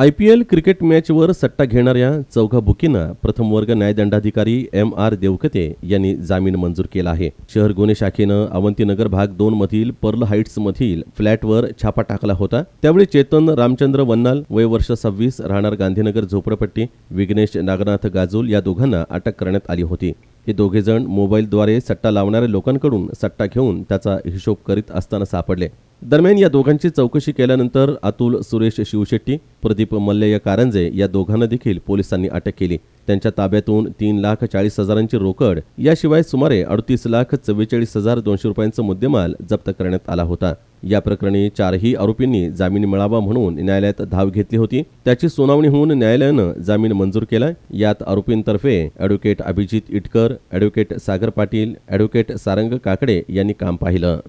I P L cricket मॅचवर सट्टा घेणाऱ्या चौघा बुकींना प्रथम वर्ग न्यायदंडाधिकारी एम आर देवकते यांनी जामीन मंजूर केला आहे शहर गुन्हे शाखेनं अवंतीनगर भाग दोन मधील पर्ल हाईट्समधील मधील फ्लॅटवर छापा टाकला होता त्यावेळी चेतन रामचंद्र वन्नाल वय वर्ष सव्वीस राहणार गांधीनगर झोपडपट्टी विघ्नेश नागनाथ गाजोल या दोघांना अटक करण्यात आली होती हे दोघे जण मोबाईलद्वारे सट्टा लावणाऱ्या लोकांकडून सट्टा घेऊन त्याचा हिशोब करीत असताना सापडले दरम्यान या दोघांची चौकशी केल्यानंतर अतुल सुरेश शिवशेट्टी प्रदीप मल्लय कारंजे या दोघांना देखील पोलिसांनी अटक केली त्यांच्या ताब्यातून तीन लाख चाळीस हजारांची रोकड याशिवाय सुमारे अडतीस लाख चव्वेचाळीस हजार दोनशे रुपयांचा मुद्देमाल जप्त करण्यात आला होता या प्रकरणी चारही आरोपींनी जामीन मिळावा म्हणून न्यायालयात धाव घेतली होती त्याची सुनावणी होऊन न्यायालयानं जामीन मंजूर केला यात आरोपींतर्फे advocate Abhijit Itkar advocate Sagar Patil advocate Sarang Kakade यांनी काम पाहिलं